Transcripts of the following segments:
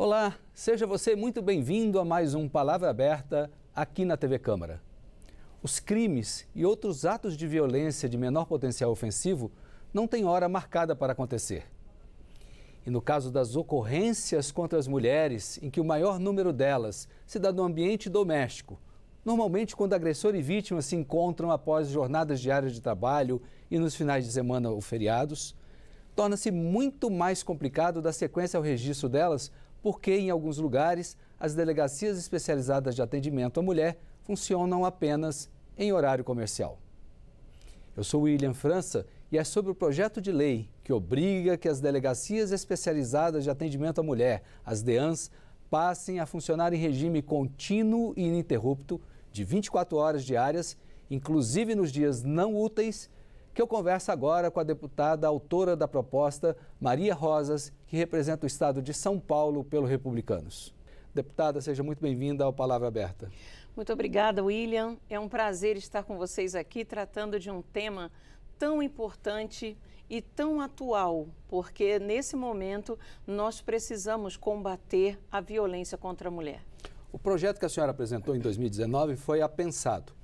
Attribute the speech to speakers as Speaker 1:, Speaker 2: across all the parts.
Speaker 1: Olá, seja você muito bem-vindo a mais um Palavra Aberta aqui na TV Câmara. Os crimes e outros atos de violência de menor potencial ofensivo não têm hora marcada para acontecer. E no caso das ocorrências contra as mulheres, em que o maior número delas se dá no ambiente doméstico, normalmente quando agressor e vítima se encontram após jornadas diárias de trabalho e nos finais de semana ou feriados, torna-se muito mais complicado dar sequência ao registro delas porque em alguns lugares as delegacias especializadas de atendimento à mulher funcionam apenas em horário comercial. Eu sou William França e é sobre o projeto de lei que obriga que as delegacias especializadas de atendimento à mulher, as DEANs, passem a funcionar em regime contínuo e ininterrupto de 24 horas diárias, inclusive nos dias não úteis que eu converso agora com a deputada autora da proposta, Maria Rosas, que representa o estado de São Paulo pelo Republicanos. Deputada, seja muito bem-vinda ao Palavra Aberta.
Speaker 2: Muito obrigada, William. É um prazer estar com vocês aqui tratando de um tema tão importante e tão atual, porque nesse momento nós precisamos combater a violência contra a mulher.
Speaker 1: O projeto que a senhora apresentou em 2019 foi apensado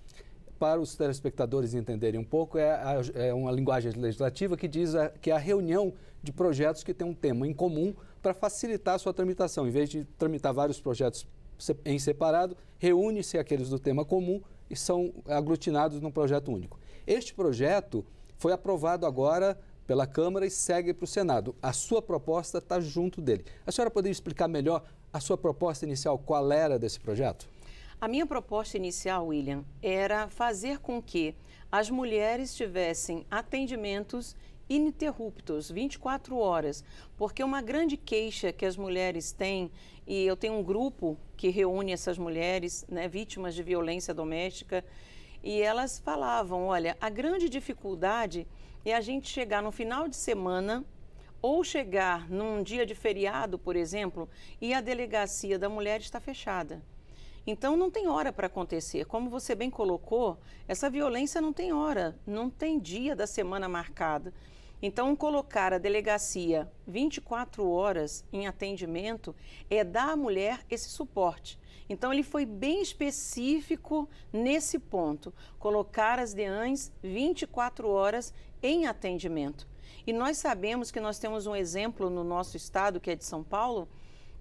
Speaker 1: para os telespectadores entenderem um pouco, é, a, é uma linguagem legislativa que diz a, que é a reunião de projetos que tem um tema em comum para facilitar a sua tramitação. Em vez de tramitar vários projetos em separado, reúne-se aqueles do tema comum e são aglutinados num projeto único. Este projeto foi aprovado agora pela Câmara e segue para o Senado. A sua proposta está junto dele. A senhora poderia explicar melhor a sua proposta inicial, qual era desse projeto?
Speaker 2: A minha proposta inicial, William, era fazer com que as mulheres tivessem atendimentos ininterruptos, 24 horas, porque uma grande queixa que as mulheres têm, e eu tenho um grupo que reúne essas mulheres, né, vítimas de violência doméstica, e elas falavam, olha, a grande dificuldade é a gente chegar no final de semana ou chegar num dia de feriado, por exemplo, e a delegacia da mulher está fechada. Então não tem hora para acontecer. Como você bem colocou, essa violência não tem hora, não tem dia da semana marcada. Então, colocar a delegacia 24 horas em atendimento é dar à mulher esse suporte. Então, ele foi bem específico nesse ponto: colocar as DEANs 24 horas em atendimento. E nós sabemos que nós temos um exemplo no nosso estado, que é de São Paulo,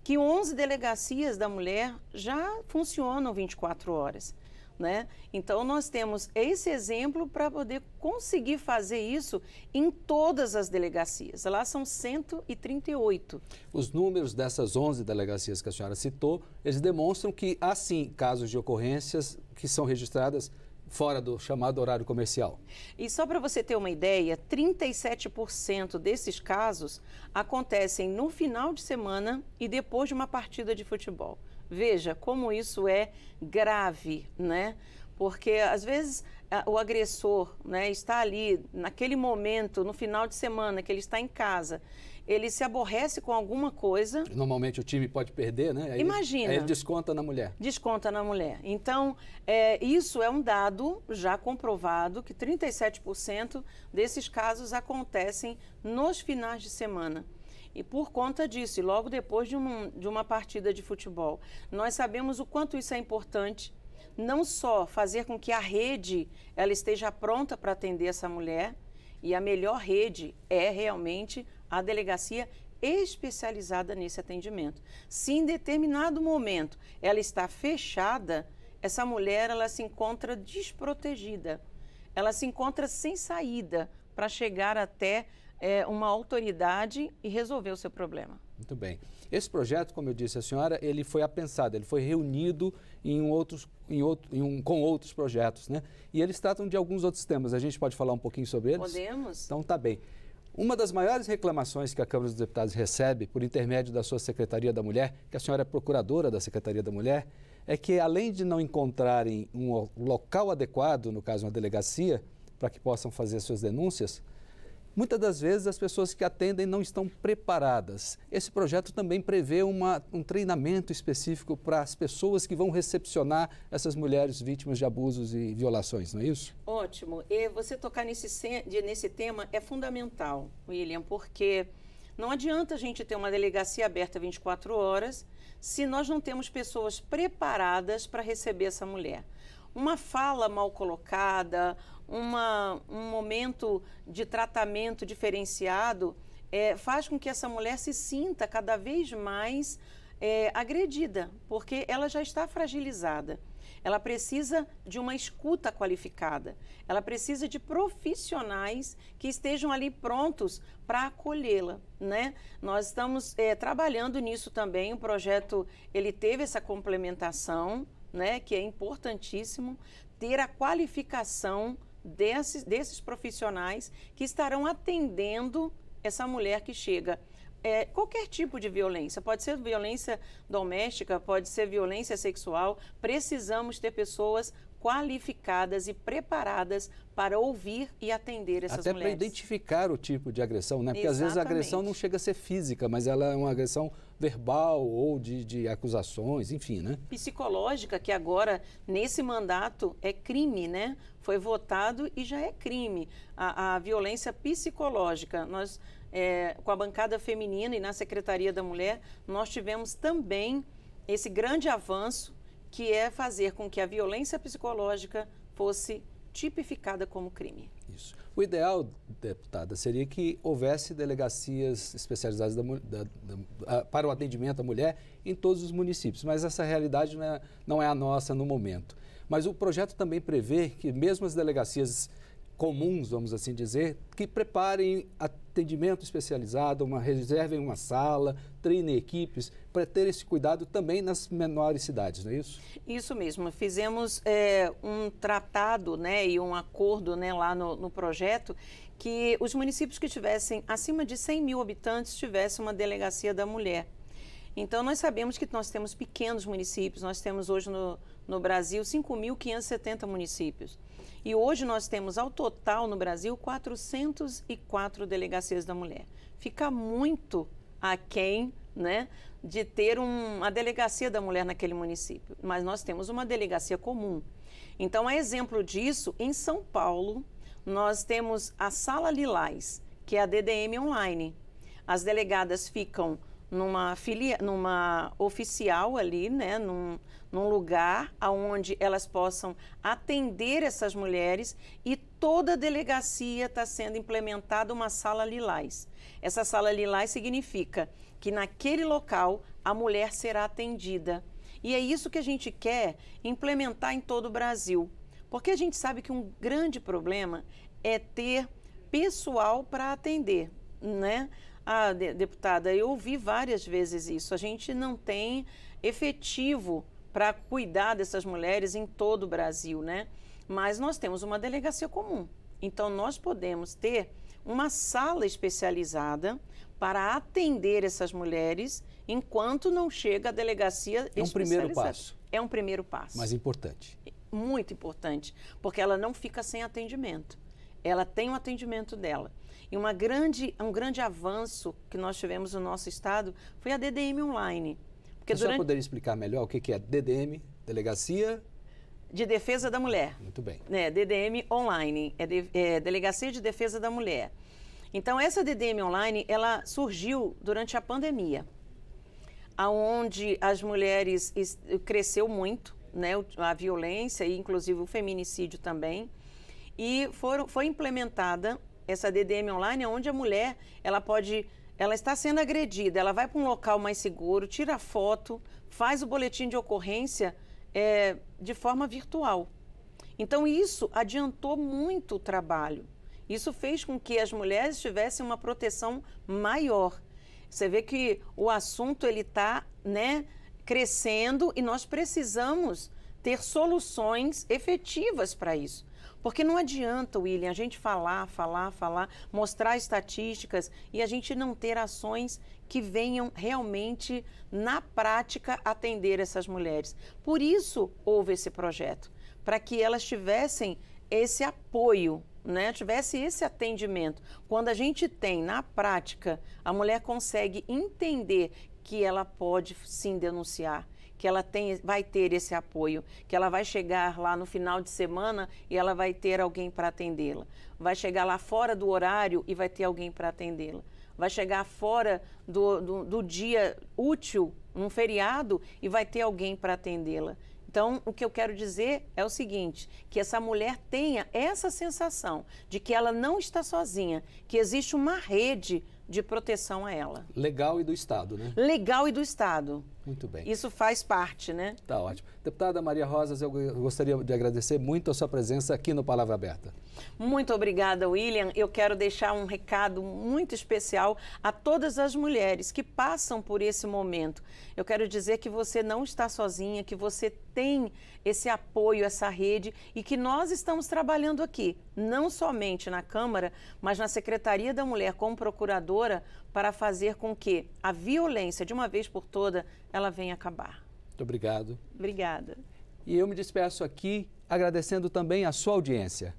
Speaker 2: que 11 delegacias da mulher já funcionam 24 horas. Né? Então, nós temos esse exemplo para poder conseguir fazer isso em todas as delegacias. Lá são 138.
Speaker 1: Os números dessas 11 delegacias que a senhora citou, eles demonstram que há sim casos de ocorrências que são registradas fora do chamado horário comercial.
Speaker 2: E só para você ter uma ideia, 37% desses casos acontecem no final de semana e depois de uma partida de futebol. Veja como isso é grave, né? Porque às vezes o agressor né, está ali naquele momento, no final de semana, que ele está em casa ele se aborrece com alguma coisa.
Speaker 1: Normalmente o time pode perder, né? Aí Imagina. Ele, aí ele
Speaker 2: desconta na mulher. Desconta na mulher. Então, é, isso é um dado já comprovado que 37% desses casos acontecem nos finais de semana. E por conta disso, e logo depois de, um, de uma partida de futebol, nós sabemos o quanto isso é importante não só fazer com que a rede ela esteja pronta para atender essa mulher, e a melhor rede é realmente a delegacia especializada nesse atendimento. Se em determinado momento ela está fechada, essa mulher ela se encontra desprotegida, ela se encontra sem saída para chegar até é, uma autoridade e resolver o seu problema.
Speaker 1: Muito bem. Esse projeto, como eu disse a senhora, ele foi apensado, ele foi reunido em outros, em outro, em um, com outros projetos, né? E eles tratam de alguns outros temas. A gente pode falar um pouquinho sobre eles? Podemos. Então tá bem. Uma das maiores reclamações que a Câmara dos Deputados recebe por intermédio da sua Secretaria da Mulher, que a senhora é procuradora da Secretaria da Mulher, é que além de não encontrarem um local adequado, no caso uma delegacia, para que possam fazer suas denúncias, Muitas das vezes as pessoas que atendem não estão preparadas. Esse projeto também prevê uma, um treinamento específico para as pessoas que vão recepcionar essas mulheres vítimas de abusos e violações, não é isso?
Speaker 2: Ótimo. E você tocar nesse, nesse tema é fundamental, William, porque não adianta a gente ter uma delegacia aberta 24 horas se nós não temos pessoas preparadas para receber essa mulher uma fala mal colocada, uma, um momento de tratamento diferenciado, é, faz com que essa mulher se sinta cada vez mais é, agredida, porque ela já está fragilizada. Ela precisa de uma escuta qualificada, ela precisa de profissionais que estejam ali prontos para acolhê-la. Né? Nós estamos é, trabalhando nisso também. O projeto ele teve essa complementação, né, que é importantíssimo ter a qualificação desses, desses profissionais que estarão atendendo essa mulher que chega. É, qualquer tipo de violência, pode ser violência doméstica, pode ser violência sexual, precisamos ter pessoas qualificadas e preparadas para ouvir e atender essas Até mulheres. Até para
Speaker 1: identificar o tipo de agressão, né? Porque Exatamente. às vezes a agressão não chega a ser física, mas ela é uma agressão verbal ou de, de acusações, enfim, né?
Speaker 2: Psicológica, que agora, nesse mandato, é crime, né? Foi votado e já é crime. A, a violência psicológica. Nós, é, com a bancada feminina e na Secretaria da Mulher, nós tivemos também esse grande avanço que é fazer com que a violência psicológica fosse tipificada como crime. Isso.
Speaker 1: O ideal, deputada, seria que houvesse delegacias especializadas da, da, da, ah, para o atendimento à mulher em todos os municípios, mas essa realidade não é, não é a nossa no momento. Mas o projeto também prevê que, mesmo as delegacias comuns, vamos assim dizer, que preparem atendimento especializado, uma, reservem uma sala, treinem equipes para ter esse cuidado também nas menores cidades, não é isso?
Speaker 2: Isso mesmo. Fizemos é, um tratado né, e um acordo né, lá no, no projeto que os municípios que tivessem acima de 100 mil habitantes tivessem uma delegacia da mulher. Então, nós sabemos que nós temos pequenos municípios, nós temos hoje no, no Brasil 5.570 municípios. E hoje nós temos ao total no Brasil 404 delegacias da mulher. Fica muito aquém né, de ter um, uma delegacia da mulher naquele município, mas nós temos uma delegacia comum. Então, a exemplo disso, em São Paulo, nós temos a Sala Lilás, que é a DDM online. As delegadas ficam numa filia, numa oficial ali, né, num, num lugar aonde elas possam atender essas mulheres e toda a delegacia está sendo implementada uma sala lilás. Essa sala lilás significa que naquele local a mulher será atendida. E é isso que a gente quer implementar em todo o Brasil. Porque a gente sabe que um grande problema é ter pessoal para atender, né? Ah, deputada, eu ouvi várias vezes isso. A gente não tem efetivo para cuidar dessas mulheres em todo o Brasil, né? Mas nós temos uma delegacia comum. Então, nós podemos ter uma sala especializada para atender essas mulheres enquanto não chega a delegacia é um primeiro passo. É um primeiro passo. Mas
Speaker 1: importante.
Speaker 2: Muito importante, porque ela não fica sem atendimento. Ela tem o um atendimento dela. E uma grande, um grande avanço que nós tivemos no nosso estado foi a DDM online. Porque Você durante... poderia
Speaker 1: explicar melhor o que é DDM, Delegacia
Speaker 2: de Defesa da Mulher. Muito bem. Né, DDM online, é, de, é, Delegacia de Defesa da Mulher. Então essa DDM online, ela surgiu durante a pandemia, aonde as mulheres cresceu muito, né, a violência e inclusive o feminicídio também, e foram, foi implementada essa DDM online é onde a mulher ela pode ela está sendo agredida, ela vai para um local mais seguro, tira foto, faz o boletim de ocorrência é, de forma virtual. Então, isso adiantou muito o trabalho. Isso fez com que as mulheres tivessem uma proteção maior. Você vê que o assunto ele está né, crescendo e nós precisamos ter soluções efetivas para isso. Porque não adianta, William, a gente falar, falar, falar, mostrar estatísticas e a gente não ter ações que venham realmente, na prática, atender essas mulheres. Por isso houve esse projeto, para que elas tivessem esse apoio né, tivesse esse atendimento. Quando a gente tem na prática, a mulher consegue entender que ela pode sim denunciar, que ela tem, vai ter esse apoio, que ela vai chegar lá no final de semana e ela vai ter alguém para atendê-la. Vai chegar lá fora do horário e vai ter alguém para atendê-la. Vai chegar fora do, do, do dia útil, num feriado, e vai ter alguém para atendê-la. Então, o que eu quero dizer é o seguinte: que essa mulher tenha essa sensação de que ela não está sozinha, que existe uma rede de proteção a ela. Legal e do Estado, né? Legal e do Estado. Muito bem. Isso faz parte, né?
Speaker 1: Tá ótimo. Deputada Maria Rosas, eu gostaria de agradecer muito a sua presença aqui no Palavra Aberta.
Speaker 2: Muito obrigada, William. Eu quero deixar um recado muito especial a todas as mulheres que passam por esse momento. Eu quero dizer que você não está sozinha, que você tem esse apoio, essa rede e que nós estamos trabalhando aqui, não somente na Câmara, mas na Secretaria da Mulher como procuradora para fazer com que a violência, de uma vez por toda, ela venha acabar.
Speaker 1: Muito obrigado.
Speaker 2: Obrigada.
Speaker 1: E eu me despeço aqui agradecendo também a sua audiência.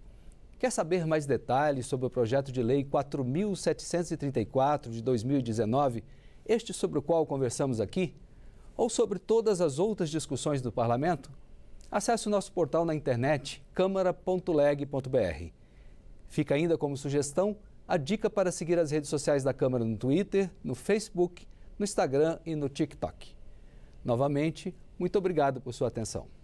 Speaker 1: Quer saber mais detalhes sobre o projeto de lei 4734 de 2019, este sobre o qual conversamos aqui, ou sobre todas as outras discussões do parlamento? Acesse o nosso portal na internet câmara.leg.br. Fica ainda como sugestão a dica para seguir as redes sociais da Câmara no Twitter, no Facebook, no Instagram e no TikTok. Novamente, muito obrigado por sua atenção.